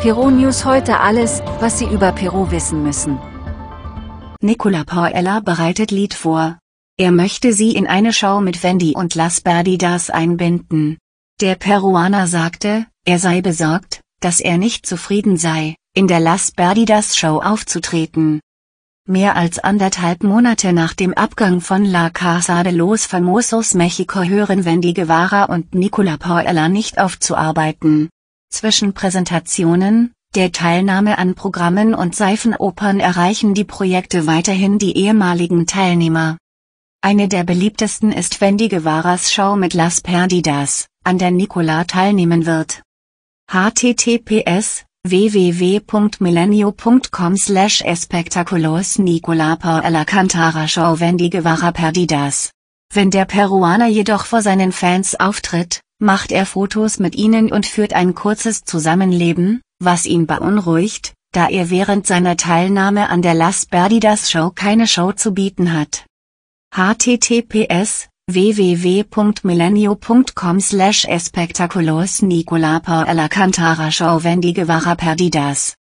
Peru News heute alles, was Sie über Peru wissen müssen. Nicola Paella bereitet Lied vor. Er möchte sie in eine Show mit Wendy und Las Perdidas einbinden. Der Peruaner sagte, er sei besorgt, dass er nicht zufrieden sei, in der Las Perdidas Show aufzutreten. Mehr als anderthalb Monate nach dem Abgang von La Casa de los Famosos Mexico hören Wendy Guevara und Nicola Paella nicht aufzuarbeiten. Zwischen Präsentationen, der Teilnahme an Programmen und Seifenopern erreichen die Projekte weiterhin die ehemaligen Teilnehmer. Eine der beliebtesten ist wenn die Guevaras Show mit Las Perdidas, an der Nicola teilnehmen wird. https www.milenio.com slash espectaculos Nicola por Alcantara Show Wendy Guevara Perdidas. Wenn der Peruaner jedoch vor seinen Fans auftritt, macht er Fotos mit ihnen und führt ein kurzes Zusammenleben, was ihn beunruhigt, da er während seiner Teilnahme an der Las Perdidas Show keine Show zu bieten hat. https www.millennio.com slash espectaculos Nicola Paola Cantara Show Wendige Vara Perdidas.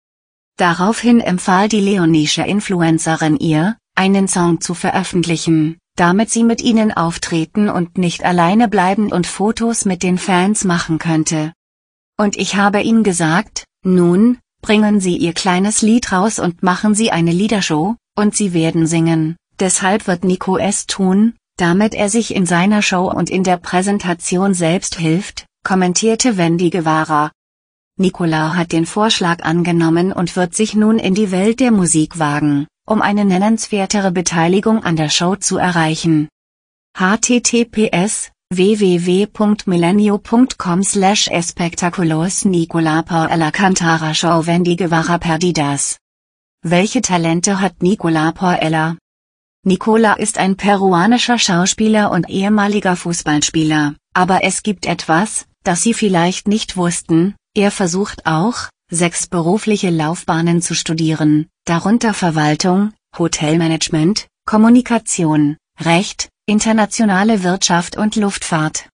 Daraufhin empfahl die leonische Influencerin ihr, einen Song zu veröffentlichen, damit sie mit ihnen auftreten und nicht alleine bleiben und Fotos mit den Fans machen könnte. Und ich habe ihm gesagt, nun, bringen Sie Ihr kleines Lied raus und machen Sie eine Liedershow, und Sie werden singen, deshalb wird Nico es tun, damit er sich in seiner Show und in der Präsentation selbst hilft, kommentierte Wendy Guevara. Nicola hat den Vorschlag angenommen und wird sich nun in die Welt der Musik wagen um eine nennenswertere Beteiligung an der Show zu erreichen. https www.milenio.com slash espectaculos Nicola Paella Cantara Show Guevara Perdidas Welche Talente hat Nicola Paella? Nicola ist ein peruanischer Schauspieler und ehemaliger Fußballspieler, aber es gibt etwas, das Sie vielleicht nicht wussten, er versucht auch, sechs berufliche Laufbahnen zu studieren, darunter Verwaltung, Hotelmanagement, Kommunikation, Recht, internationale Wirtschaft und Luftfahrt.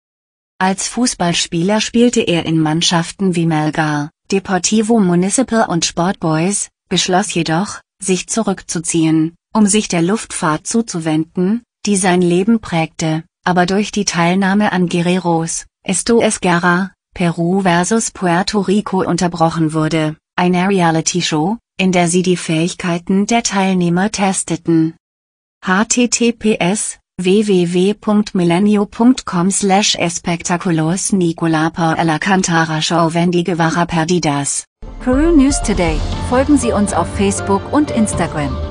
Als Fußballspieler spielte er in Mannschaften wie Melgar, Deportivo Municipal und Sport Boys, beschloss jedoch, sich zurückzuziehen, um sich der Luftfahrt zuzuwenden, die sein Leben prägte, aber durch die Teilnahme an Guerreros, Estoes Guerra, Peru vs. Puerto Rico unterbrochen wurde, eine Reality-Show, in der sie die Fähigkeiten der Teilnehmer testeten. https www.milenio.com slash espectaculos Nicolapa a la Cantara Show Guevara Perdidas. Peru News Today. Folgen Sie uns auf Facebook und Instagram.